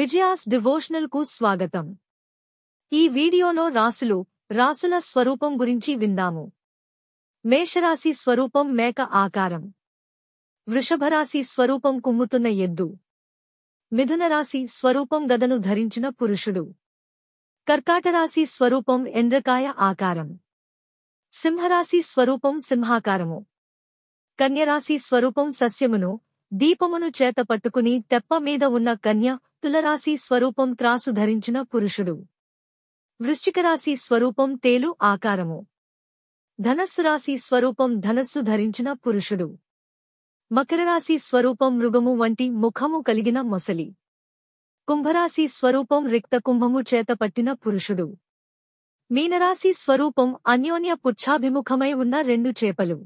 Vijaya's devotional కు స్వాగతం ఈ వీడియోలో రాసులు రాసుల స్వరూపం గురించి విందాము మేషరాశి స్వరూపం మేక ఆకారం వృషభరాశి స్వరూపం కుమ్ముతున్న ఎద్దు మిథునరాశి స్వరూపం గదను ధరించిన పురుషుడు కర్కాటరాశి స్వరూపం ఎండ్రకాయ ఆకారం సింహరాశి స్వరూపం సింహాకారము కన్యరాశి స్వరూపం సస్యమును దీపమును చేత పట్టుకుని తెప్ప మీద ఉన్న కన్య తులరాశి స్వరూపం త్రాసు ధరించిన పురుషుడు వృశ్చికరాశి స్వరూపం తేలు ఆకారము ధనస్సు రాశి స్వరూపం ధనస్సు ధరించిన పురుషుడు మకరరాశి స్వరూపం మృగము వంటి ముఖము కలిగిన మొసలి కుంభరాశి స్వరూపం రిక్త కుంభము చేతపట్టిన పురుషుడు మీనరాశి స్వరూపం అన్యోన్య పుచ్ఛాభిముఖమై ఉన్న రెండు చేపలు